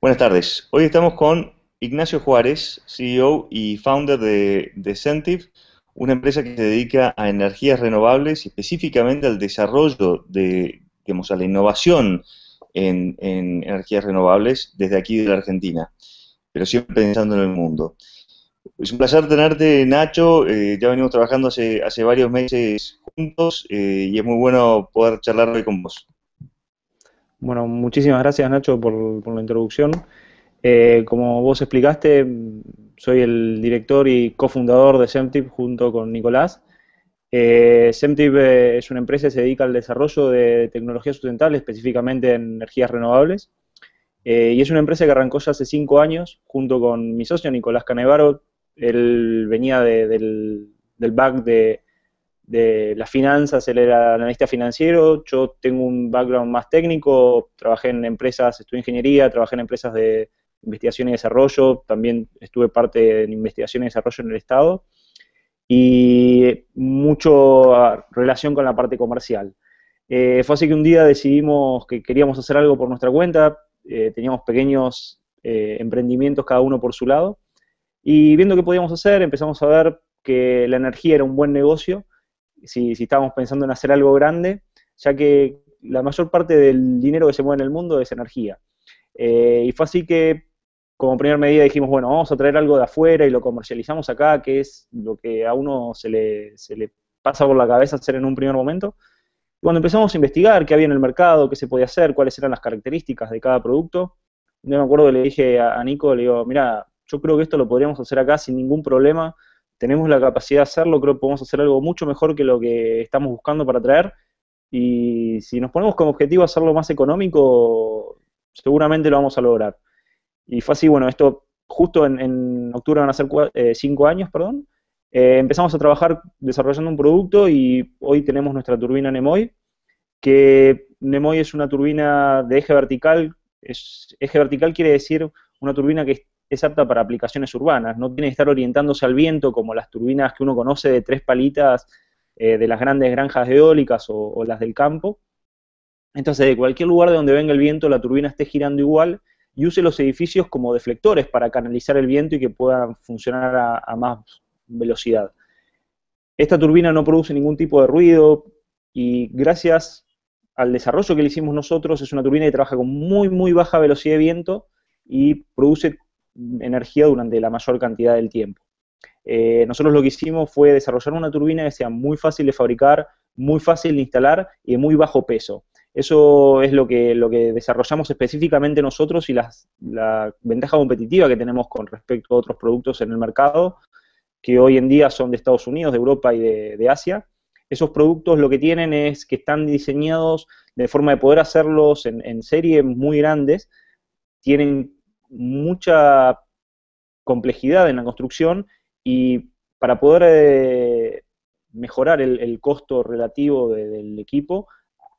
Buenas tardes. Hoy estamos con Ignacio Juárez, CEO y founder de Decentive, una empresa que se dedica a energías renovables y específicamente al desarrollo de, digamos, a la innovación en, energías renovables desde aquí de la Argentina, pero siempre pensando en el mundo. Es un placer tenerte, Nacho. Eh, ya venimos trabajando hace, varios meses juntos eh, y es muy bueno poder charlar hoy con vos. Bueno, muchísimas gracias Nacho por, la introducción. Eh, como vos explicaste, soy el director y cofundador de Semtip junto con Nicolás. Eh, Semtip eh, es una empresa que se dedica al desarrollo de tecnologías sustentables, específicamente en energías renovables. y es una empresa que arrancó ya hace cinco años junto con mi socio Nicolás Canevaro. Él venía del, del back de de las finanzas, él era analista financiero, yo tengo un background más técnico, trabajé en empresas, estudié ingeniería, trabajé en empresas de investigación y desarrollo, también estuve parte en investigación y desarrollo en el Estado, y mucho relación con la parte comercial. Eh, fue así que un día decidimos que queríamos hacer algo por nuestra cuenta, eh, teníamos pequeños eh, emprendimientos cada uno por su lado, y viendo qué podíamos hacer, empezamos a ver que la energía era un buen negocio, si, si estábamos pensando en hacer algo grande, ya que la mayor parte del dinero que se mueve en el mundo es energía. Eh, y fue así que, como primera medida, dijimos, bueno, vamos a traer algo de afuera y lo comercializamos acá, que es lo que a uno se le, pasa por la cabeza hacer en un primer momento. Cuando empezamos a investigar qué había en el mercado, qué se podía hacer, cuáles eran las características de cada producto, yo me acuerdo que le dije a, Nico, le digo, mira, yo creo que esto lo podríamos hacer acá sin ningún problema, tenemos la capacidad de hacerlo, creo que podemos hacer algo mucho mejor que lo que estamos buscando para traer. Y si nos ponemos como objetivo hacerlo más económico, seguramente lo vamos a lograr. Y fue así, bueno, esto justo en, octubre van a ser eh, cinco años, perdón. Eh, empezamos a trabajar desarrollando un producto y hoy tenemos nuestra turbina Nemoy, que Nemoy es una turbina de eje vertical. eje vertical quiere decir una turbina que es apta para aplicaciones urbanas, no tiene que estar orientándose al viento como las turbinas que uno conoce de tres palitas eh, de las grandes granjas eólicas o, las del campo. Entonces, de cualquier lugar de donde venga el viento, la turbina esté girando igual y use los edificios como deflectores para canalizar el viento y que puedan funcionar a, a, más velocidad. Esta turbina no produce ningún tipo de ruido y gracias al desarrollo que le hicimos nosotros es una turbina que trabaja con muy muy baja velocidad de viento y produce energía durante la mayor cantidad del tiempo. Eh, nosotros lo que hicimos fue desarrollar una turbina que sea muy fácil de fabricar, muy fácil de instalar y de muy bajo peso. Eso es lo que, lo que desarrollamos específicamente nosotros y la ventaja competitiva que tenemos con respecto a otros productos en el mercado, que hoy en día son de Estados Unidos, de Europa y de, Asia. Esos productos lo que tienen es que están diseñados de forma de poder hacerlos en, serie muy grandes, tienen mucha complejidad en la construcción y para poder eh, mejorar el, costo relativo del equipo,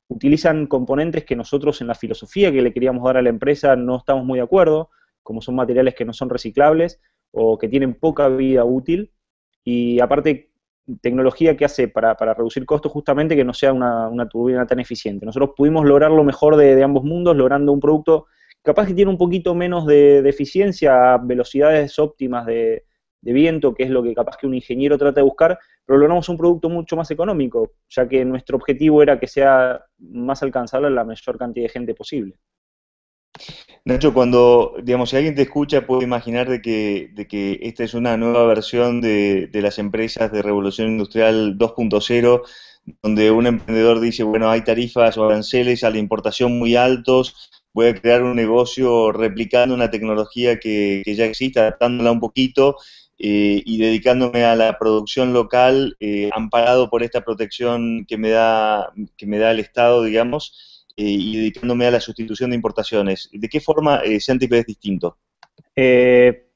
utilizan componentes que nosotros en la filosofía que le queríamos dar a la empresa no estamos muy de acuerdo, como son materiales que no son reciclables o que tienen poca vida útil y aparte tecnología que hace para, para reducir costos justamente que no sea una, turbina tan eficiente. Nosotros pudimos lograr lo mejor de ambos mundos logrando un producto Capaz que tiene un poquito menos de, eficiencia a velocidades óptimas de, viento, que es lo que capaz que un ingeniero trata de buscar, pero logramos un producto mucho más económico, ya que nuestro objetivo era que sea más alcanzable a la mayor cantidad de gente posible. Nacho, cuando, digamos, si alguien te escucha, puede imaginar de que, que esta es una nueva versión de, de las empresas de Revolución Industrial 2.0, donde un emprendedor dice, bueno, hay tarifas o aranceles a la importación muy altos, voy a crear un negocio replicando una tecnología que, ya existe, adaptándola un poquito eh, y dedicándome a la producción local, eh, amparado por esta protección que me da, que me da el Estado, digamos, eh, y dedicándome a la sustitución de importaciones. ¿De qué forma Centipede es distinto? Eh,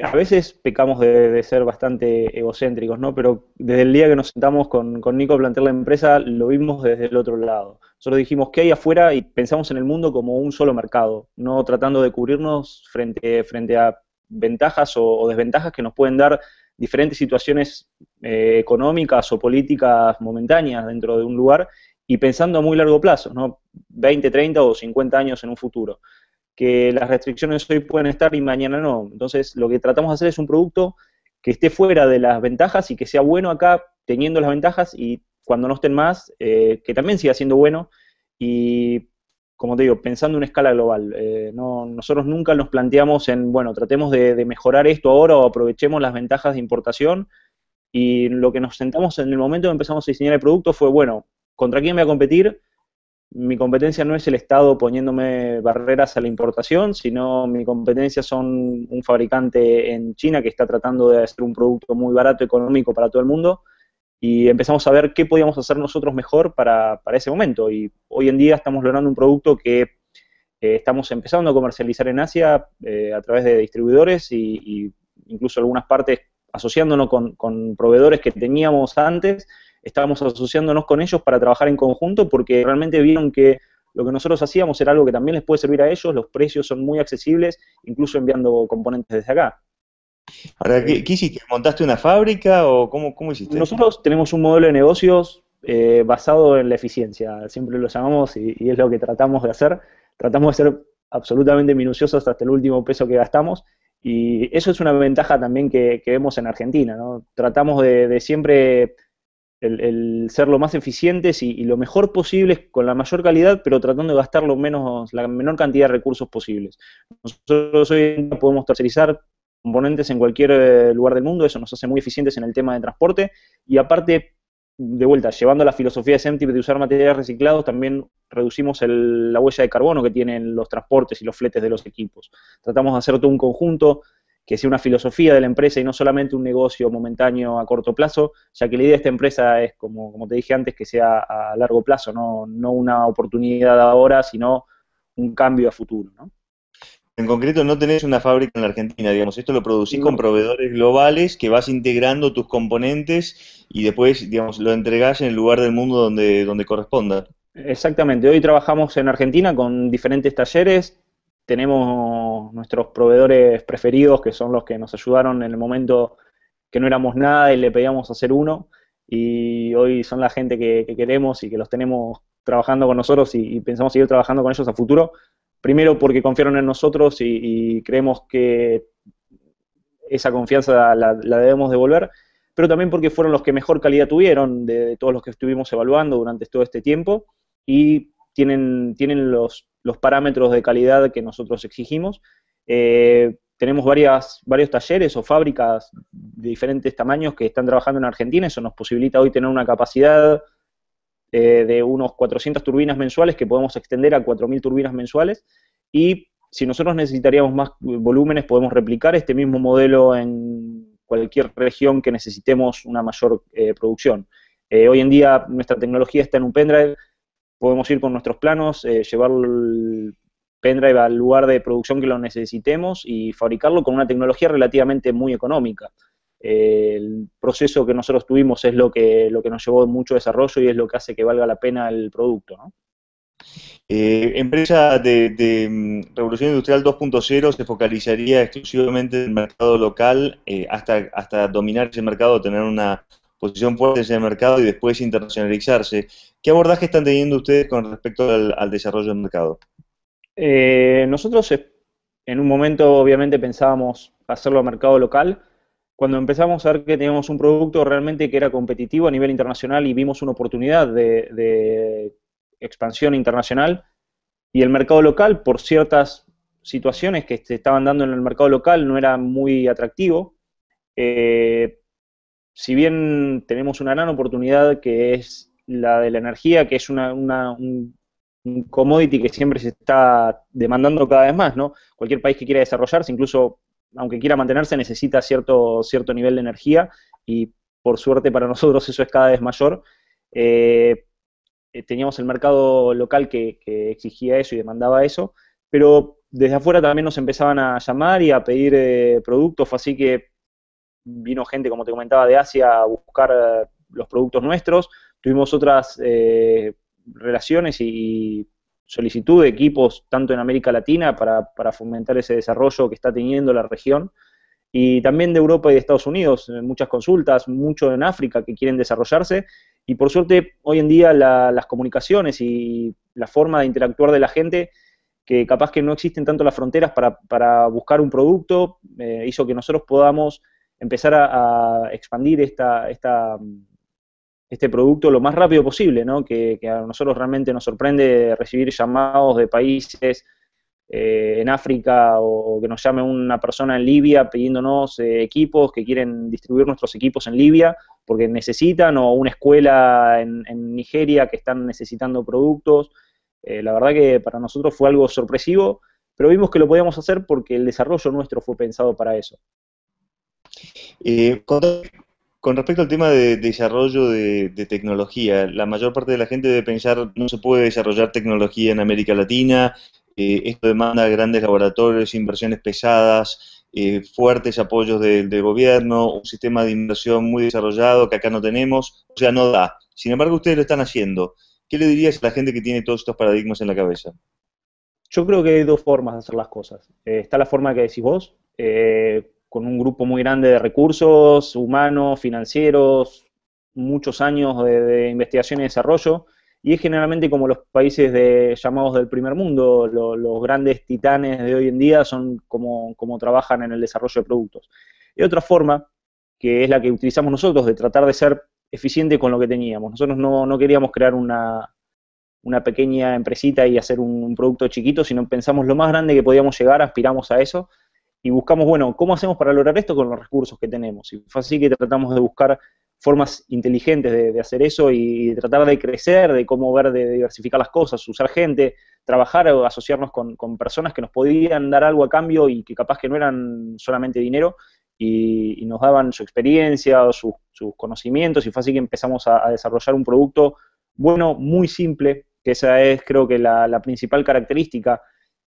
a veces pecamos de, ser bastante egocéntricos, ¿no? Pero desde el día que nos sentamos con, Nico a plantear la empresa, lo vimos desde el otro lado. Nosotros dijimos que hay afuera y pensamos en el mundo como un solo mercado, no tratando de cubrirnos frente, frente a ventajas o, desventajas que nos pueden dar diferentes situaciones eh, económicas o políticas momentáneas dentro de un lugar y pensando a muy largo plazo, ¿no? 20, 30 o 50 años en un futuro que las restricciones hoy pueden estar y mañana no. Entonces, lo que tratamos de hacer es un producto que esté fuera de las ventajas y que sea bueno acá, teniendo las ventajas y cuando no estén más, eh, que también siga siendo bueno. Y, como te digo, pensando en una escala global. Eh, no, nosotros nunca nos planteamos en, bueno, tratemos de, mejorar esto ahora o aprovechemos las ventajas de importación. Y lo que nos sentamos en el momento que empezamos a diseñar el producto fue, bueno, ¿contra quién voy a competir? mi competencia no es el Estado poniéndome barreras a la importación, sino mi competencia son un fabricante en China que está tratando de hacer un producto muy barato, económico para todo el mundo, y empezamos a ver qué podíamos hacer nosotros mejor para, ese momento. Y hoy en día estamos logrando un producto que eh, estamos empezando a comercializar en Asia eh, a través de distribuidores y, incluso algunas partes asociándonos con proveedores que teníamos antes estábamos asociándonos con ellos para trabajar en conjunto porque realmente vieron que lo que nosotros hacíamos era algo que también les puede servir a ellos, los precios son muy accesibles, incluso enviando componentes desde acá. Ahora, ¿qué, hiciste? ¿Montaste una fábrica o cómo, cómo hiciste? Nosotros tenemos un modelo de negocios eh, basado en la eficiencia, siempre lo llamamos y, es lo que tratamos de hacer. Tratamos de ser absolutamente minuciosos hasta el último peso que gastamos y eso es una ventaja también que, vemos en Argentina, Tratamos de siempre el, ser lo más eficientes y, lo mejor posible con la mayor calidad, pero tratando de gastar lo menos, la menor cantidad de recursos posibles. Nosotros hoy en día podemos tercerizar componentes en cualquier eh, lugar del mundo, eso nos hace muy eficientes en el tema de transporte y aparte, de vuelta, llevando la filosofía de SEMTIP de usar materiales reciclados, también reducimos la huella de carbono que tienen los transportes y los fletes de los equipos. Tratamos de hacer todo un conjunto que sea una filosofía de la empresa y no solamente un negocio momentáneo a corto plazo, ya que la idea de esta empresa es, como, como te dije antes, que sea a largo plazo, no, una oportunidad ahora, sino un cambio a futuro. En concreto, no tenés una fábrica en la Argentina, digamos, esto lo producís con proveedores globales que vas integrando tus componentes y después, digamos, lo entregás en el lugar del mundo donde, donde corresponda. Exactamente, hoy trabajamos en Argentina con diferentes talleres, tenemos nuestros proveedores preferidos, que son los que nos ayudaron en el momento que no éramos nada y le pedíamos hacer uno, y hoy son la gente que, queremos y que los tenemos trabajando con nosotros y, pensamos seguir trabajando con ellos a futuro. Primero porque confiaron en nosotros y, creemos que esa confianza la, debemos devolver, pero también porque fueron los que mejor calidad tuvieron de, de todos los que estuvimos evaluando durante todo este tiempo y tienen, tienen los los parámetros de calidad que nosotros exigimos. Eh, tenemos varias, varios talleres o fábricas de diferentes tamaños que están trabajando en Argentina, eso nos posibilita hoy tener una capacidad eh, de unos 400 turbinas mensuales que podemos extender a 4.000 turbinas mensuales y si nosotros necesitaríamos más volúmenes podemos replicar este mismo modelo en cualquier región que necesitemos una mayor eh, producción. hoy en día nuestra tecnología está en un pendrive, podemos ir con nuestros planos, eh, llevar el pendrive al lugar de producción que lo necesitemos y fabricarlo con una tecnología relativamente muy económica. Eh, el proceso que nosotros tuvimos es lo que, lo que nos llevó mucho desarrollo y es lo que hace que valga la pena el producto. Eh, empresa de, mm, Revolución Industrial 2.0 se focalizaría exclusivamente en el mercado local hasta, hasta dominar ese mercado, tener una, posición fuerte en el mercado y después internacionalizarse. ¿Qué abordaje están teniendo ustedes con respecto al, desarrollo del mercado? Eh, nosotros en un momento obviamente pensábamos hacerlo a mercado local. Cuando empezamos a ver que teníamos un producto realmente que era competitivo a nivel internacional y vimos una oportunidad de, expansión internacional y el mercado local por ciertas situaciones que se estaban dando en el mercado local no era muy atractivo, eh, si bien tenemos una gran oportunidad que es la de la energía, que es un, commodity que siempre se está demandando cada vez más, ¿no? Cualquier país que quiera desarrollarse, incluso aunque quiera mantenerse, necesita cierto, cierto nivel de energía y por suerte para nosotros eso es cada vez mayor. Eh, eh, teníamos el mercado local que, exigía eso y demandaba eso, pero desde afuera también nos empezaban a llamar y a pedir eh, productos, así que vino gente, como te comentaba, de Asia a buscar eh, los productos nuestros. Tuvimos otras eh, relaciones y solicitud de equipos, tanto en América Latina, para, fomentar ese desarrollo que está teniendo la región, y también de Europa y de Estados Unidos, eh, muchas consultas, mucho en África que quieren desarrollarse, y por suerte hoy en día las comunicaciones y la forma de interactuar de la gente, que capaz que no existen tanto las fronteras para, buscar un producto, hizo que nosotros podamos empezar a, expandir esta, esta, este producto lo más rápido posible, ¿no? que, a nosotros realmente nos sorprende recibir llamados de países eh, en África o, que nos llame una persona en Libia pidiéndonos eh, equipos, que quieren distribuir nuestros equipos en Libia porque necesitan, o una escuela en, Nigeria que están necesitando productos. Eh, la verdad que para nosotros fue algo sorpresivo, pero vimos que lo podíamos hacer porque el desarrollo nuestro fue pensado para eso. Eh, con, respecto al tema de desarrollo de, tecnología, la mayor parte de la gente debe pensar no se puede desarrollar tecnología en América Latina, eh, esto demanda grandes laboratorios, inversiones pesadas, eh, fuertes apoyos del gobierno, un sistema de inversión muy desarrollado que acá no tenemos, o sea, no da. Sin embargo, ustedes lo están haciendo. ¿Qué le dirías a la gente que tiene todos estos paradigmas en la cabeza? Yo creo que hay dos formas de hacer las cosas. está la forma que decís vos, eh, con un grupo muy grande de recursos humanos, financieros, muchos años de, investigación y desarrollo, y es generalmente como los países de, llamados del primer mundo, los grandes titanes de hoy en día son como, trabajan en el desarrollo de productos. Y otra forma, que es la que utilizamos nosotros, de tratar de ser eficiente con lo que teníamos. Nosotros no, queríamos crear una, pequeña empresita y hacer un producto chiquito, sino pensamos lo más grande que podíamos llegar, aspiramos a eso, y buscamos, bueno, ¿cómo hacemos para lograr esto con los recursos que tenemos? Y fue así que tratamos de buscar formas inteligentes de, hacer eso y de tratar de crecer, de cómo ver, de diversificar las cosas, usar gente, trabajar o asociarnos con, personas que nos podían dar algo a cambio y que capaz que no eran solamente dinero y, nos daban su experiencia o sus conocimientos y fue así que empezamos a, desarrollar un producto bueno, muy simple, que esa es creo que la, principal característica.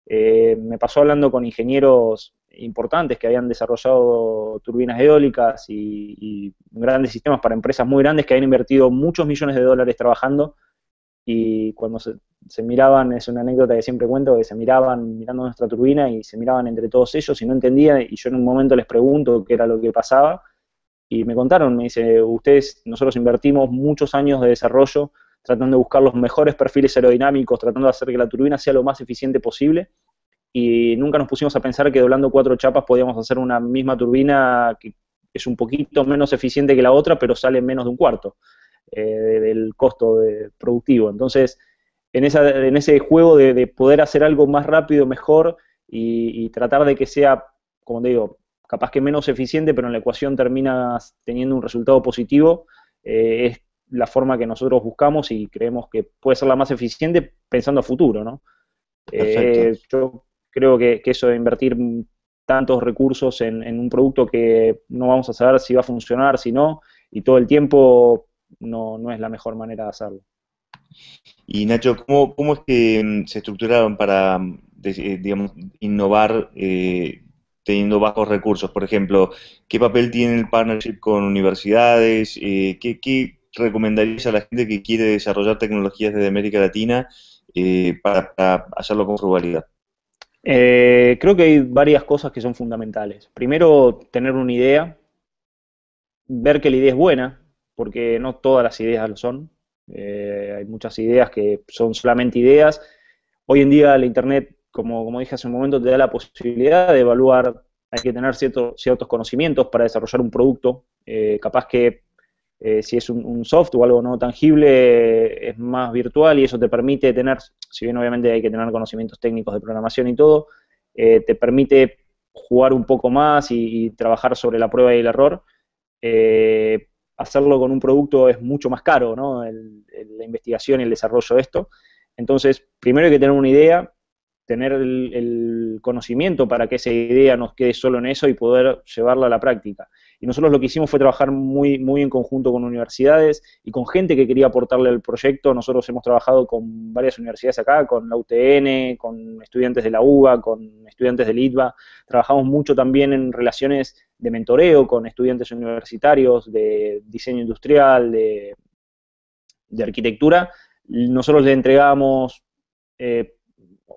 Eh, me pasó hablando con ingenieros importantes que habían desarrollado turbinas eólicas y, grandes sistemas para empresas muy grandes que habían invertido muchos millones de dólares trabajando y cuando se, se, miraban, es una anécdota que siempre cuento, que se miraban mirando nuestra turbina y se miraban entre todos ellos y no entendían y yo en un momento les pregunto qué era lo que pasaba y me contaron, me dice, ustedes, nosotros invertimos muchos años de desarrollo tratando de buscar los mejores perfiles aerodinámicos, tratando de hacer que la turbina sea lo más eficiente posible y nunca nos pusimos a pensar que doblando cuatro chapas podíamos hacer una misma turbina que es un poquito menos eficiente que la otra, pero sale menos de un cuarto eh, del costo de productivo. Entonces, en, esa, en ese juego de, poder hacer algo más rápido, mejor y, tratar de que sea, como te digo, capaz que menos eficiente, pero en la ecuación termina teniendo un resultado positivo, eh, es la forma que nosotros buscamos y creemos que puede ser la más eficiente pensando a futuro, ¿no? Eh, yo Creo que, eso de invertir tantos recursos en, un producto que no vamos a saber si va a funcionar, si no, y todo el tiempo no, es la mejor manera de hacerlo. Y Nacho, ¿cómo, cómo es que mm, se estructuraron para, mm, eh, digamos, innovar eh, teniendo bajos recursos? Por ejemplo, ¿qué papel tiene el partnership con universidades? Eh, ¿qué, recomendarías a la gente que quiere desarrollar tecnologías desde América Latina para, para hacerlo con frugalidad? Eh, creo que hay varias cosas que son fundamentales. Primero, tener una idea, ver que la idea es buena, porque no todas las ideas lo son. Eh, hay muchas ideas que son solamente ideas. Hoy en día la Internet, como, como dije hace un momento, te da la posibilidad de evaluar, hay que tener ciertos ciertos conocimientos para desarrollar un producto. Eh, capaz que eh, si es un, software soft o algo no tangible, es más virtual y eso te permite tener, si bien obviamente hay que tener conocimientos técnicos de programación y todo, eh, te permite jugar un poco más y, trabajar sobre la prueba y el error. Eh, hacerlo con un producto es mucho más caro, ¿no? la investigación y el desarrollo de esto. Entonces, primero hay que tener una idea, tener el, conocimiento para que esa idea nos quede solo en eso y poder llevarla a la práctica. Y nosotros lo que hicimos fue trabajar muy, muy en conjunto con universidades y con gente que quería aportarle al proyecto. Nosotros hemos trabajado con varias universidades acá, con la UTN, con estudiantes de la UBA, con estudiantes del ITBA. Trabajamos mucho también en relaciones de mentoreo con estudiantes universitarios, de diseño industrial, de, arquitectura. Nosotros les entregamos eh,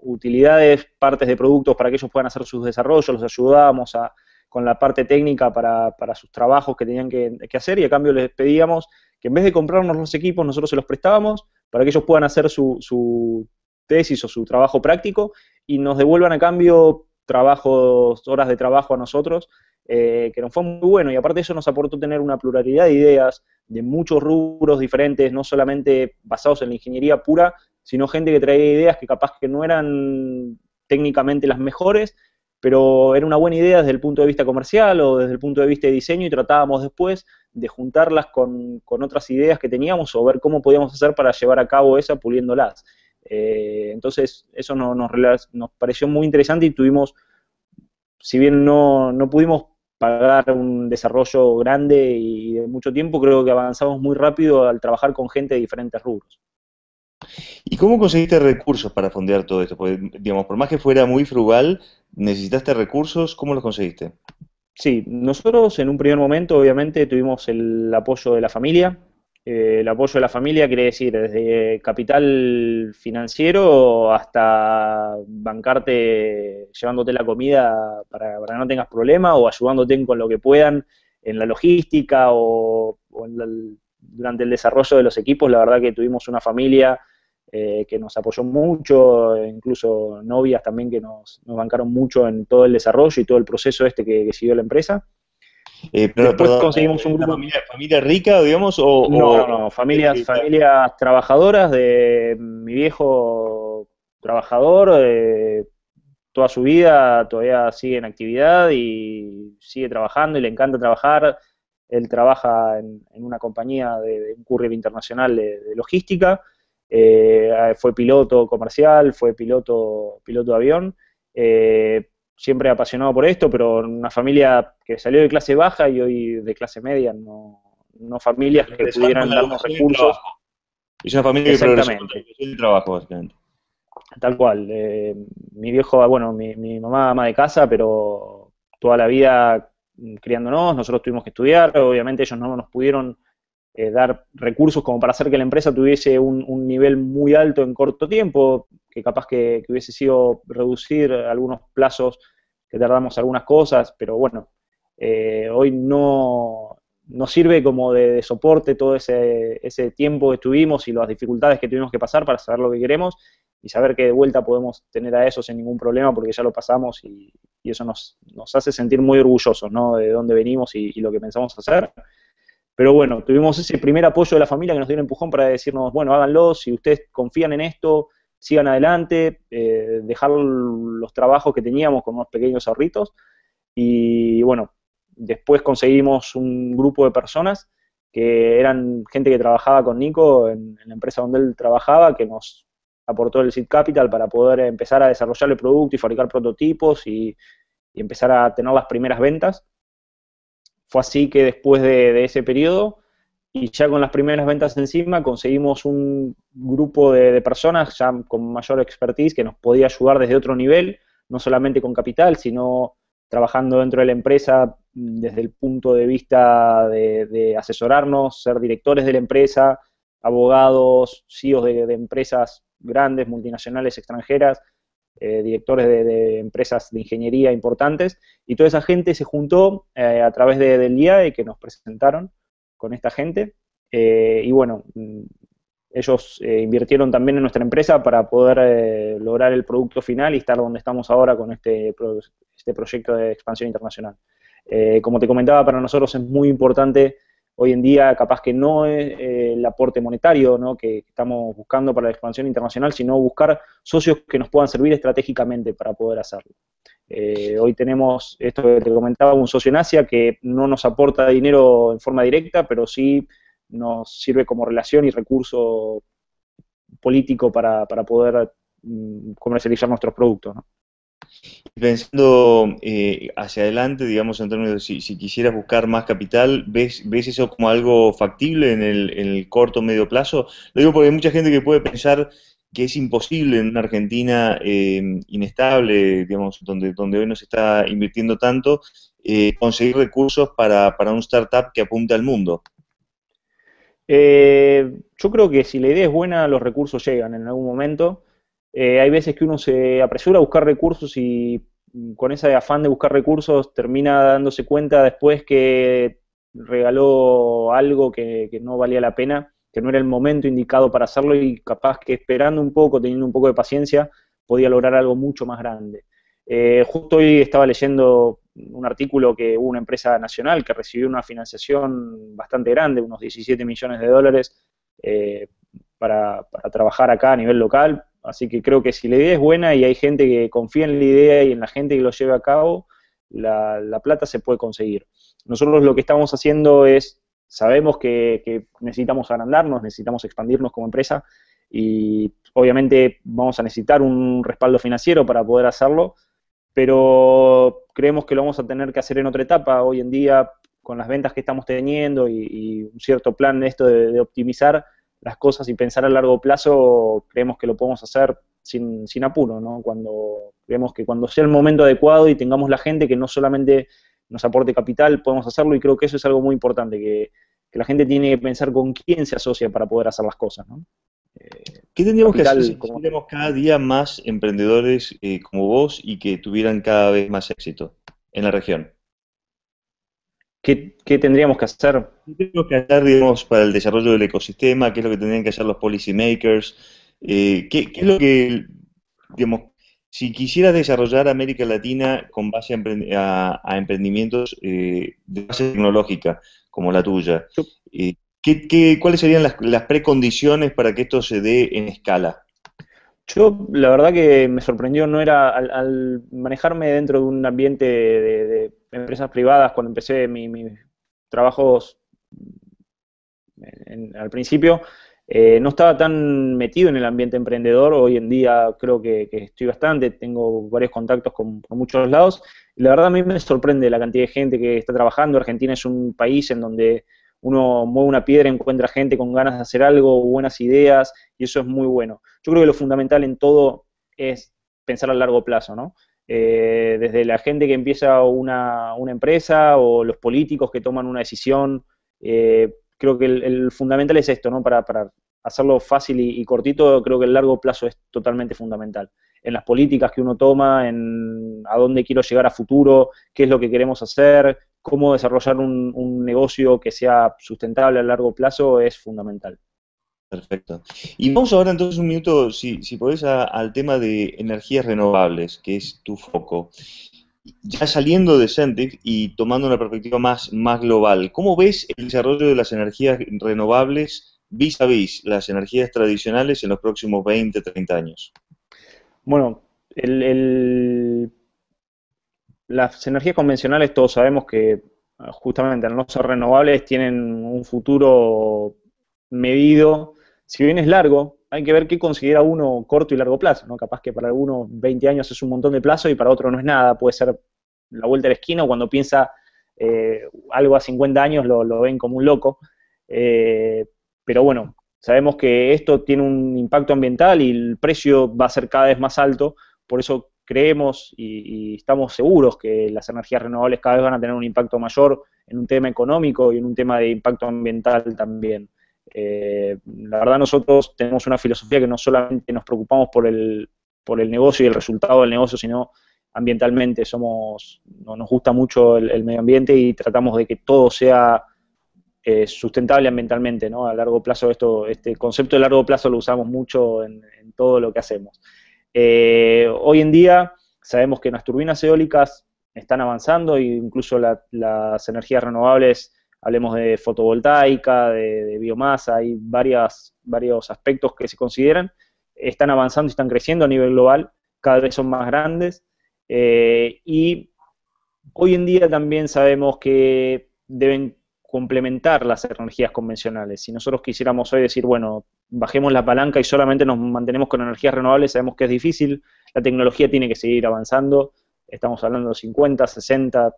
utilidades, partes de productos para que ellos puedan hacer sus desarrollos, los ayudábamos a, con la parte técnica para, para sus trabajos que tenían que, hacer y a cambio les pedíamos que en vez de comprarnos los equipos, nosotros se los prestábamos para que ellos puedan hacer su, su tesis o su trabajo práctico y nos devuelvan a cambio trabajos, horas de trabajo a nosotros, eh, que nos fue muy bueno y aparte eso nos aportó tener una pluralidad de ideas de muchos rubros diferentes, no solamente basados en la ingeniería pura, sino gente que traía ideas que capaz que no eran técnicamente las mejores, pero era una buena idea desde el punto de vista comercial o desde el punto de vista de diseño y tratábamos después de juntarlas con, otras ideas que teníamos o ver cómo podíamos hacer para llevar a cabo esa puliéndolas. Eh, entonces, eso nos, nos, pareció muy interesante y tuvimos, si bien no, no pudimos pagar un desarrollo grande y de mucho tiempo, creo que avanzamos muy rápido al trabajar con gente de diferentes rubros. ¿Y cómo conseguiste recursos para fondear todo esto? Porque, digamos, por más que fuera muy frugal, ¿Necesitaste recursos? ¿Cómo los conseguiste? Sí, nosotros en un primer momento obviamente tuvimos el apoyo de la familia. Eh, el apoyo de la familia quiere decir desde capital financiero hasta bancarte llevándote la comida para, que no tengas problema o ayudándote con lo que puedan en la logística o, durante el desarrollo de los equipos. La verdad que tuvimos una familia eh, que nos apoyó mucho, incluso novias también que nos, bancaron mucho en todo el desarrollo y todo el proceso este que, siguió la empresa. Eh, pero, Después conseguimos un grupo. Familia, familia, rica, digamos? O, no, eh, familias, trabajadoras de mi viejo trabajador, toda su vida todavía sigue en actividad y sigue trabajando y le encanta trabajar. Él trabaja en, una compañía de, un courier internacional de logística eh, fue piloto comercial, fue piloto, piloto de avión, eh, siempre apasionado por esto, pero una familia que salió de clase baja y hoy de clase media, no, familias que pudieran darnos recursos. y una familia Exactamente. el trabajo, básicamente. Tal cual. Eh, mi viejo, ah, bueno, mi, mi mamá ama de casa, pero toda la vida criándonos, nosotros tuvimos que estudiar, obviamente ellos no nos pudieron eh, dar recursos como para hacer que la empresa tuviese un, nivel muy alto en corto tiempo, que capaz que, hubiese sido reducir algunos plazos que tardamos algunas cosas, pero bueno, eh, hoy no, no, sirve como de, soporte todo ese, tiempo que tuvimos y las dificultades que tuvimos que pasar para saber lo que queremos y saber que de vuelta podemos tener a eso sin ningún problema porque ya lo pasamos y, eso nos, hace sentir muy orgullosos ¿no? de dónde venimos y lo que pensamos hacer. Pero bueno, tuvimos ese primer apoyo de la familia que nos dio un empujón para decirnos, bueno, háganlo, si ustedes confían en esto, sigan adelante, eh, dejar los trabajos que teníamos con unos pequeños ahorritos. Y bueno, después conseguimos un grupo de personas que eran gente que trabajaba con Nico en, la empresa donde él trabajaba, que nos aportó el Seed Capital para poder empezar a desarrollar el producto y fabricar prototipos y empezar a tener las primeras ventas. Fue así que después de, ese periodo y ya con las primeras ventas encima conseguimos un grupo de, personas ya con mayor expertise que nos podía ayudar desde otro nivel, no solamente con capital, sino trabajando dentro de la empresa mm, desde el punto de vista de, asesorarnos, ser directores de la empresa, abogados, CEOs de empresas grandes, multinacionales, extranjeras, eh, directores de, empresas de ingeniería importantes, y toda esa gente se juntó eh, a través del día que nos presentaron con esta gente. Eh, y bueno, mm, ellos invirtieron también en nuestra empresa para poder lograr el producto final y estar donde estamos ahora con este, este proyecto de expansión internacional. como te comentaba, para nosotros es muy importante Hoy en día capaz que no es eh, el aporte monetario ¿no? que estamos buscando para la expansión internacional, sino buscar socios que nos puedan servir estratégicamente para poder hacerlo. Eh, hoy tenemos, esto que te comentaba, un socio en Asia que no nos aporta dinero en forma directa, pero sí nos sirve como relación y recurso político para, poder mm, comercializar nuestros productos. ¿no? Pensando eh, hacia adelante, digamos, en términos de si, quisieras buscar más capital, ¿ves, eso como algo factible en el, corto o medio plazo? Lo digo porque hay mucha gente que puede pensar que es imposible en una Argentina em, inestable, digamos, donde, donde hoy no se está invirtiendo tanto, eh, conseguir recursos para, un startup que apunte al mundo? Eh, yo creo que si la idea es buena, los recursos llegan en algún momento. Eh, hay veces que uno se apresura a buscar recursos y mm, con ese afán de buscar recursos termina dándose cuenta después que regaló algo que, no valía la pena, que no era el momento indicado para hacerlo y capaz que esperando un poco, teniendo un poco de paciencia, podía lograr algo mucho más grande. Eh, justo hoy estaba leyendo un artículo que hubo una empresa nacional que recibió una financiación bastante grande, unos 17 millones de dólares, eh, para, trabajar acá a nivel local, Así que creo que si la idea es buena y hay gente que confía en la idea y en la gente que lo lleve a cabo, la, plata se puede conseguir. Nosotros lo que estamos haciendo es, sabemos que, necesitamos agrandarnos, necesitamos expandirnos como empresa y obviamente vamos a necesitar un respaldo financiero para poder hacerlo, pero creemos que lo vamos a tener que hacer en otra etapa. Hoy en día, con las ventas que estamos teniendo y, un cierto plan de esto de optimizar, las cosas y pensar a largo plazo, creemos que lo podemos hacer sin, sin apuro, ¿no? Cuando creemos que cuando sea el momento adecuado y tengamos la gente que no solamente nos aporte capital, podemos hacerlo y creo que eso es algo muy importante, que, la gente tiene que pensar con quién se asocia para poder hacer las cosas, ¿no? Eh, ¿Qué tendríamos que hacer si como... cada día más emprendedores eh, como vos y que tuvieran cada vez más éxito en la región? ¿Qué, tendríamos que hacer? ¿Qué tendríamos que hacer, digamos, para el desarrollo del ecosistema? ¿Qué es lo que tendrían que hacer los policymakers? makers? Eh, ¿qué, es lo que, digamos, si quisieras desarrollar América Latina con base a, emprendimientos eh, de base tecnológica, como la tuya, eh, ¿qué, cuáles serían las, las precondiciones para que esto se dé en escala? Yo, la verdad que me sorprendió, no era al, manejarme dentro de un ambiente de empresas privadas cuando empecé mis trabajos al principio, eh, no estaba tan metido en el ambiente emprendedor, hoy en día creo que, estoy bastante, tengo varios contactos con, muchos lados, la verdad a mí me sorprende la cantidad de gente que está trabajando, Argentina es un país en donde uno mueve una piedra, encuentra gente con ganas de hacer algo, buenas ideas, y eso es muy bueno. Yo creo que lo fundamental en todo es pensar a largo plazo, ¿no? eh, desde la gente que empieza una, empresa o los políticos que toman una decisión. Eh, creo que el, fundamental es esto, ¿no? Para, hacerlo fácil y, cortito, creo que el largo plazo es totalmente fundamental. En las políticas que uno toma, en a dónde quiero llegar a futuro, qué es lo que queremos hacer, cómo desarrollar un negocio que sea sustentable a largo plazo es fundamental. Perfecto. Y vamos ahora entonces un minuto, si, si podés, al tema de energías renovables, que es tu foco. Ya saliendo de Centric y tomando una perspectiva más, más global, ¿cómo ves el desarrollo de las energías renovables vis a vis las energías tradicionales en los próximos 20, 30 años? Bueno, las energías convencionales todos sabemos que justamente al no ser renovables tienen un futuro medido si bien es largo, hay que ver qué considera uno corto y largo plazo, ¿no? Capaz que para uno 20 años es un montón de plazo y para otro no es nada, puede ser la vuelta de la esquina cuando piensa eh, algo a 50 años lo, ven como un loco. Eh, pero bueno, sabemos que esto tiene un impacto ambiental y el precio va a ser cada vez más alto, por eso creemos y, y, estamos seguros que las energías renovables cada vez van a tener un impacto mayor en un tema económico y en un tema de impacto ambiental también. Eh, la verdad nosotros tenemos una filosofía que no solamente nos preocupamos por el, por el negocio y el resultado del negocio, sino ambientalmente. Somos, nos gusta mucho el, medio ambiente y tratamos de que todo sea eh, sustentable ambientalmente, ¿no? A largo plazo esto, este concepto de largo plazo lo usamos mucho en, todo lo que hacemos. Eh, hoy en día sabemos que las turbinas eólicas están avanzando e incluso las energías renovables hablemos de fotovoltaica, de, biomasa, hay varias, varios aspectos que se consideran, están avanzando y están creciendo a nivel global, cada vez son más grandes, eh, y hoy en día también sabemos que deben complementar las energías convencionales. Si nosotros quisiéramos hoy decir, bueno, bajemos la palanca y solamente nos mantenemos con energías renovables, sabemos que es difícil, la tecnología tiene que seguir avanzando, estamos hablando de 50, 60,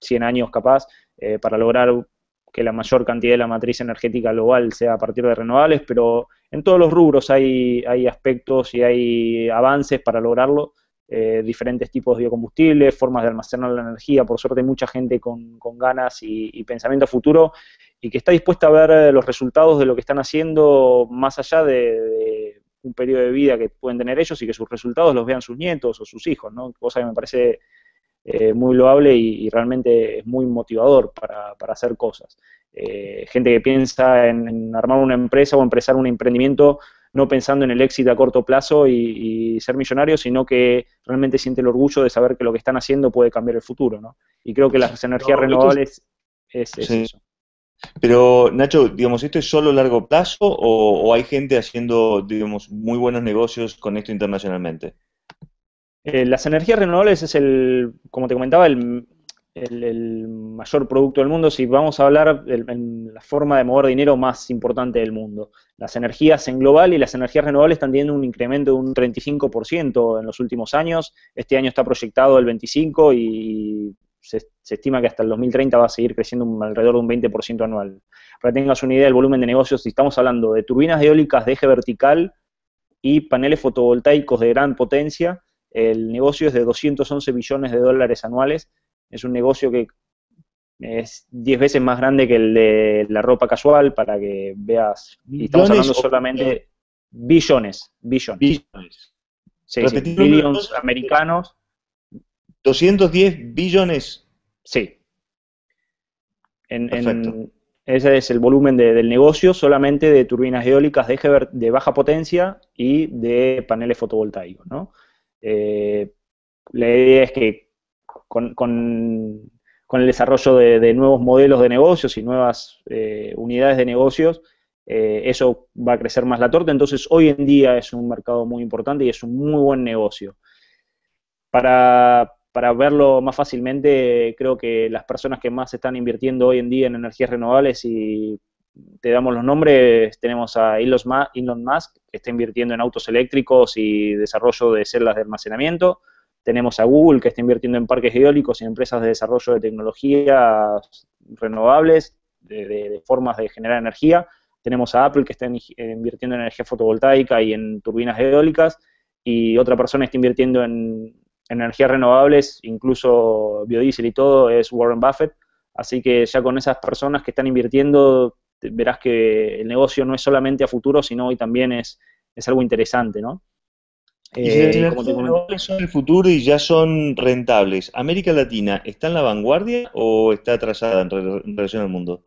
100 años capaz, eh, para lograr que la mayor cantidad de la matriz energética global sea a partir de renovables, pero en todos los rubros hay, hay aspectos y hay avances para lograrlo, eh, diferentes tipos de biocombustibles, formas de almacenar la energía, por suerte hay mucha gente con, ganas y, pensamiento a futuro y que está dispuesta a ver eh, los resultados de lo que están haciendo más allá de, un periodo de vida que pueden tener ellos y que sus resultados los vean sus nietos o sus hijos, ¿no? Cosa que me parece eh, muy loable y, realmente es muy motivador para, hacer cosas. Eh, gente que piensa en, armar una empresa o empezar un emprendimiento no pensando en el éxito a corto plazo y, ser millonario, sino que realmente siente el orgullo de saber que lo que están haciendo puede cambiar el futuro, ¿no? Y creo que las energías renovables es, eso. Pero, Nacho, digamos, ¿esto es solo a largo plazo o, o, hay gente haciendo, digamos, muy buenos negocios con esto internacionalmente? Eh, las energías renovables es el, como te comentaba, el, mayor producto del mundo. Si vamos a hablar en la forma de mover dinero más importante del mundo, las energías en global y las energías renovables están teniendo un incremento de un 35% en los últimos años. Este año está proyectado el 25 y se, estima que hasta el 2030 va a seguir creciendo alrededor de un 20% anual. Para que tengas una idea del volumen de negocios, si estamos hablando de turbinas eólicas de eje vertical y paneles fotovoltaicos de gran potencia, el negocio es de 211 billones de dólares anuales. Es un negocio que es 10 veces más grande que el de la ropa casual, para que veas. estamos hablando solamente de eh, billones. Billones. billones. Sí, americanos. 210 billones. Sí. ese es el volumen del negocio solamente de turbinas eólicas de, de baja potencia y de paneles fotovoltaicos, ¿no? Eh, la idea es que con, el desarrollo de, nuevos modelos de negocios y nuevas eh, unidades de negocios, eh, eso va a crecer más la torta. Entonces, hoy en día es un mercado muy importante y es un muy buen negocio. para verlo más fácilmente, creo que las personas que más están invirtiendo hoy en día en energías renovables y te damos los nombres, tenemos a Elon Musk, que está invirtiendo en autos eléctricos y desarrollo de celdas de almacenamiento. Tenemos a Google, que está invirtiendo en parques eólicos y empresas de desarrollo de tecnologías renovables, de, formas de generar energía. Tenemos a Apple, que está eh, invirtiendo en energía fotovoltaica y en turbinas eólicas. Y otra persona está invirtiendo en energías renovables, incluso biodiesel y todo, es Warren Buffett. Así que ya con esas personas que están invirtiendo verás que el negocio no es solamente a futuro, sino hoy también es, algo interesante, ¿no? Eh, son el futuro y ya son rentables. ¿América Latina está en la vanguardia o está atrasada en, relación al mundo?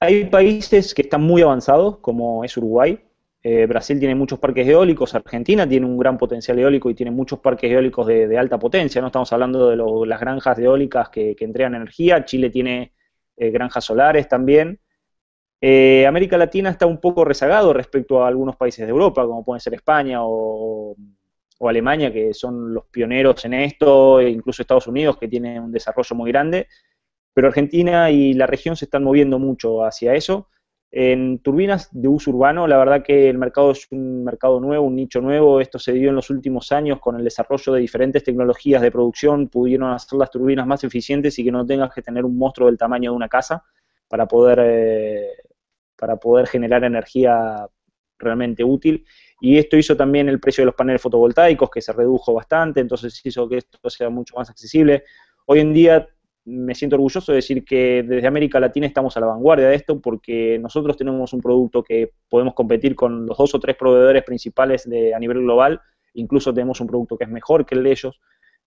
Hay países que están muy avanzados, como es Uruguay. Eh, Brasil tiene muchos parques eólicos, Argentina tiene un gran potencial eólico y tiene muchos parques eólicos de, alta potencia. No estamos hablando de las granjas eólicas que, entregan energía. Chile tiene eh, granjas solares también. Eh, América Latina está un poco rezagado respecto a algunos países de Europa, como pueden ser España o, Alemania, que son los pioneros en esto, e incluso Estados Unidos, que tiene un desarrollo muy grande, pero Argentina y la región se están moviendo mucho hacia eso. En turbinas de uso urbano, la verdad que el mercado es un mercado nuevo, un nicho nuevo. Esto se dio en los últimos años con el desarrollo de diferentes tecnologías de producción. Pudieron hacer las turbinas más eficientes y que no tengas que tener un monstruo del tamaño de una casa para poder eh, para poder generar energía realmente útil. Y esto hizo también el precio de los paneles fotovoltaicos, que se redujo bastante, entonces hizo que esto sea mucho más accesible. Hoy en día me siento orgulloso de decir que desde América Latina estamos a la vanguardia de esto porque nosotros tenemos un producto que podemos competir con los dos o tres proveedores principales de, a nivel global, incluso tenemos un producto que es mejor que el de ellos.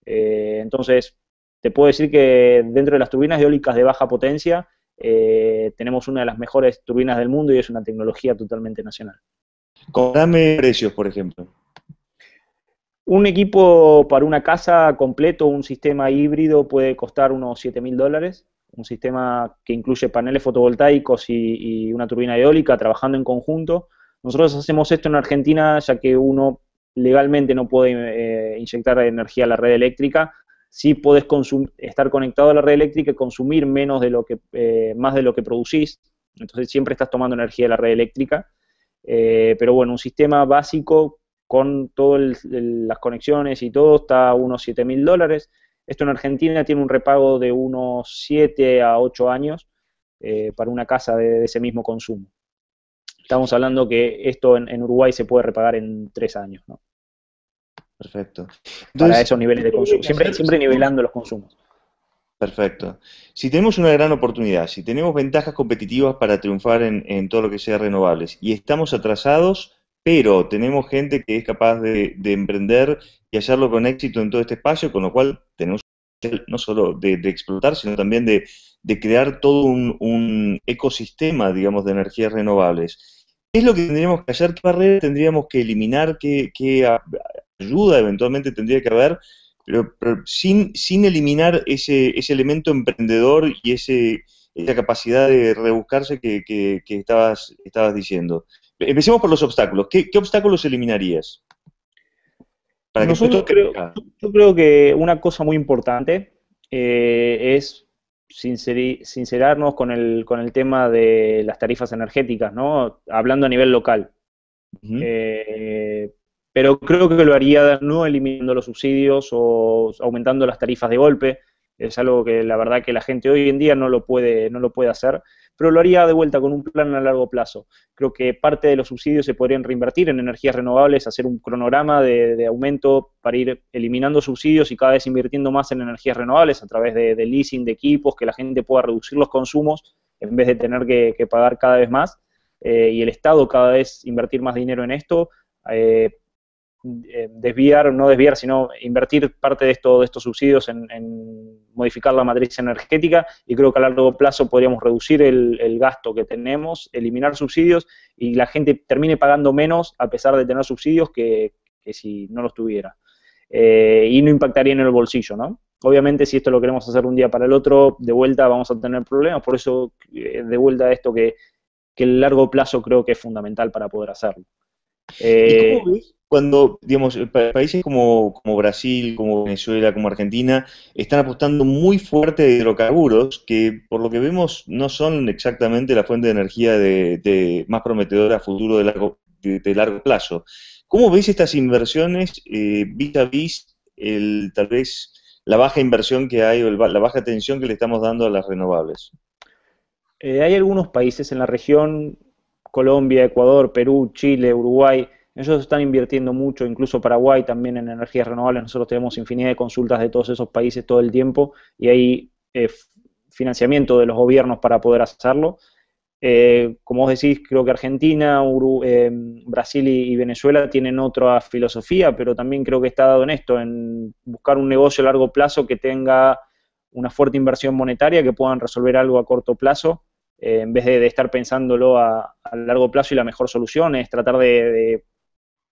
Eh, entonces, te puedo decir que dentro de las turbinas eólicas de baja potencia, eh, tenemos una de las mejores turbinas del mundo y es una tecnología totalmente nacional. Contame precios, por ejemplo. Un equipo para una casa completo, un sistema híbrido, puede costar unos 7 mil dólares. Un sistema que incluye paneles fotovoltaicos y, una turbina eólica trabajando en conjunto. Nosotros hacemos esto en Argentina, ya que uno legalmente no puede eh, inyectar energía a la red eléctrica, si podés estar conectado a la red eléctrica y consumir menos de lo que, eh, más de lo que producís, entonces siempre estás tomando energía de la red eléctrica, eh, pero bueno, un sistema básico con todas las conexiones y todo está a unos 7 mil dólares, esto en Argentina tiene un repago de unos 7 a 8 años eh, para una casa de, ese mismo consumo. Estamos hablando que esto en, Uruguay se puede repagar en 3 años, ¿no? Perfecto. esos niveles de consumo. Siempre, siempre nivelando los consumos. Perfecto. Si tenemos una gran oportunidad, si tenemos ventajas competitivas para triunfar en, todo lo que sea renovables y estamos atrasados, pero tenemos gente que es capaz de, emprender y hacerlo con éxito en todo este espacio, con lo cual tenemos no solo de, explotar, sino también de, crear todo un, ecosistema, digamos, de energías renovables. ¿Qué es lo que tendríamos que hacer? ¿Qué barreras tendríamos que eliminar? ¿Qué, que qué ayuda eventualmente tendría que haber, pero, sin, sin eliminar ese, elemento emprendedor y ese, esa capacidad de rebuscarse que, estabas, estabas diciendo. Empecemos por los obstáculos. ¿Qué, obstáculos eliminarías? Para Nosotros yo creo que una cosa muy importante eh, es sincerarnos con el, con el tema de las tarifas energéticas, ¿no? Hablando a nivel local pero creo que lo haría no eliminando los subsidios o aumentando las tarifas de golpe. Es algo que la verdad que la gente hoy en día no lo puede, no lo puede hacer, pero lo haría de vuelta con un plan a largo plazo. Creo que parte de los subsidios se podrían reinvertir en energías renovables, hacer un cronograma de, aumento para ir eliminando subsidios y cada vez invirtiendo más en energías renovables a través de, leasing de equipos, que la gente pueda reducir los consumos en vez de tener que, pagar cada vez más. Eh, y el Estado cada vez invertir más dinero en esto, eh, eh, desviar, no desviar, sino invertir parte de, de estos subsidios en, modificar la matriz energética y creo que a largo plazo podríamos reducir el, gasto que tenemos, eliminar subsidios y la gente termine pagando menos a pesar de tener subsidios que, si no los tuviera. Eh, y no impactaría en el bolsillo, ¿no? Obviamente, si esto lo queremos hacer un día para el otro, de vuelta vamos a tener problemas. Por eso, eh, de vuelta a esto que, que el largo plazo creo que es fundamental para poder hacerlo. ¿Y cómo eh, ves cuando, digamos, países como, Brasil, como Venezuela, como Argentina, están apostando muy fuerte a hidrocarburos, que por lo que vemos no son exactamente la fuente de energía de, más prometedora a futuro de largo, plazo. ¿Cómo ves estas inversiones eh, vis a vis el, tal vez la baja inversión que hay o la baja atención que le estamos dando a las renovables? Eh, hay algunos países en la región, Colombia, Ecuador, Perú, Chile, Uruguay. Ellos están invirtiendo mucho, incluso Paraguay también en energías renovables. Nosotros tenemos infinidad de consultas de todos esos países todo el tiempo y hay eh, financiamiento de los gobiernos para poder hacerlo. Eh, como vos decís, creo que Argentina, eh, Brasil y, Venezuela tienen otra filosofía, pero también creo que está dado en esto, en buscar un negocio a largo plazo que tenga una fuerte inversión monetaria, que puedan resolver algo a corto plazo eh, en vez de, estar pensándolo a, largo plazo y la mejor solución es tratar de,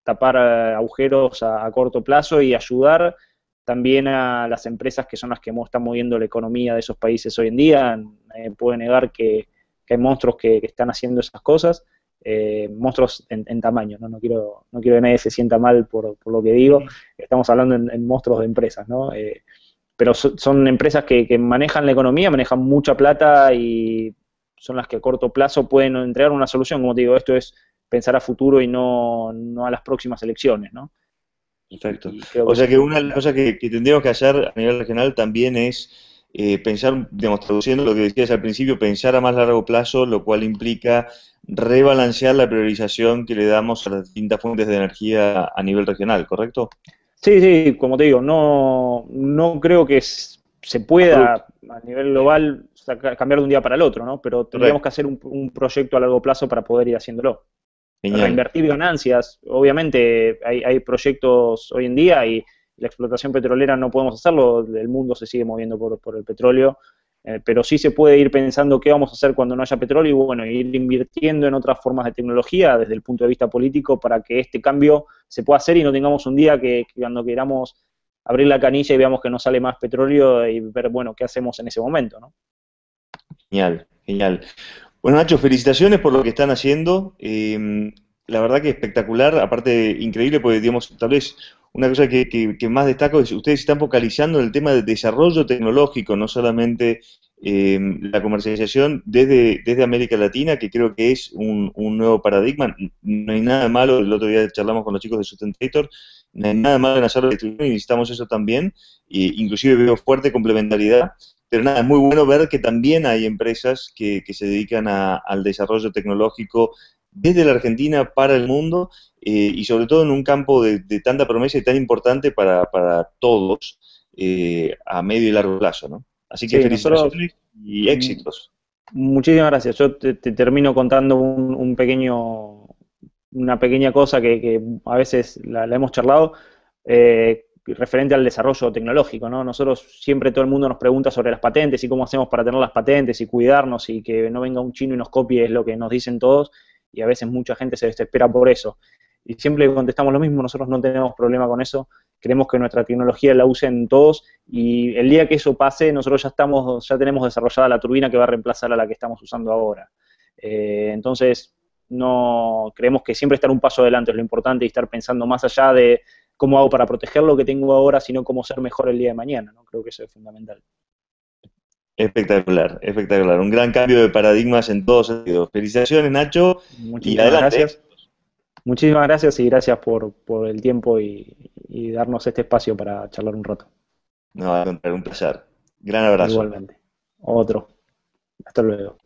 tapar eh, agujeros a, corto plazo y ayudar también a las empresas que son las que están moviendo la economía de esos países hoy en día. Nadie eh, puede negar que, hay monstruos que, están haciendo esas cosas, monstruos en, tamaño, ¿no? No, quiero, no quiero que nadie se sienta mal por, lo que digo, estamos hablando en, monstruos de empresas, ¿no? pero son empresas que manejan la economía, manejan mucha plata y son las que a corto plazo pueden entregar una solución. Como te digo, esto es pensar a futuro y no, a las próximas elecciones, ¿no? Perfecto. O sea que una de las cosas que, tendríamos que hacer a nivel regional también es eh, pensar, digamos, traduciendo lo que decías al principio, pensar a más largo plazo, lo cual implica rebalancear la priorización que le damos a las distintas fuentes de energía a nivel regional, ¿correcto? Sí, sí, como te digo, no, no creo que se pueda a nivel global cambiar de un día para el otro, ¿no? Pero tendríamos que hacer un, proyecto a largo plazo para poder ir haciéndolo. Invertir invertir ganancias. Obviamente hay, proyectos hoy en día y la explotación petrolera no podemos hacerlo, el mundo se sigue moviendo por, el petróleo, eh, pero sí se puede ir pensando qué vamos a hacer cuando no haya petróleo y bueno, ir invirtiendo en otras formas de tecnología desde el punto de vista político para que este cambio se pueda hacer y no tengamos un día que, que cuando queramos abrir la canilla y veamos que no sale más petróleo y ver, bueno, qué hacemos en ese momento, ¿no? Genial, genial. Bueno, Nacho, felicitaciones por lo que están haciendo. Em, la verdad que espectacular, aparte increíble, porque digamos, tal vez una cosa que, más destaco es que ustedes están focalizando en el tema de desarrollo tecnológico, no solamente em, la comercialización desde, América Latina, que creo que es un, nuevo paradigma. No hay nada malo, el otro día charlamos con los chicos de Sustentator, no hay nada malo en hacerlo, necesitamos eso también, e inclusive veo fuerte complementariedad. Pero nada, es muy bueno ver que también hay empresas que, se dedican al desarrollo tecnológico desde la Argentina para el mundo eh, y sobre todo en un campo de, tanta promesa y tan importante para, todos eh, a medio y largo plazo. Así que felicidades y éxitos. Muchísimas gracias. Yo te, termino contando un, pequeño, una pequeña cosa que, a veces la, hemos charlado. Eh, referente al desarrollo tecnológico, ¿no? Nosotros siempre todo el mundo nos pregunta sobre las patentes y cómo hacemos para tener las patentes y cuidarnos y que no venga un chino y nos copie es lo que nos dicen todos y a veces mucha gente se desespera por eso. Y siempre contestamos lo mismo, nosotros no tenemos problema con eso, queremos que nuestra tecnología la usen todos y el día que eso pase nosotros ya estamos, ya tenemos desarrollada la turbina que va a reemplazar a la que estamos usando ahora. Eh, entonces, no creemos que siempre estar un paso adelante es lo importante y estar pensando más allá de cómo hago para proteger lo que tengo ahora, sino cómo ser mejor el día de mañana. ¿no? Creo que eso es fundamental. Espectacular, espectacular. Un gran cambio de paradigmas en todos sentidos. Felicitaciones, Nacho. Muchísimas gracias. Muchísimas gracias y gracias por, el tiempo y, y, darnos este espacio para charlar un rato. No, un placer. Gran abrazo. Igualmente. Otro. Hasta luego.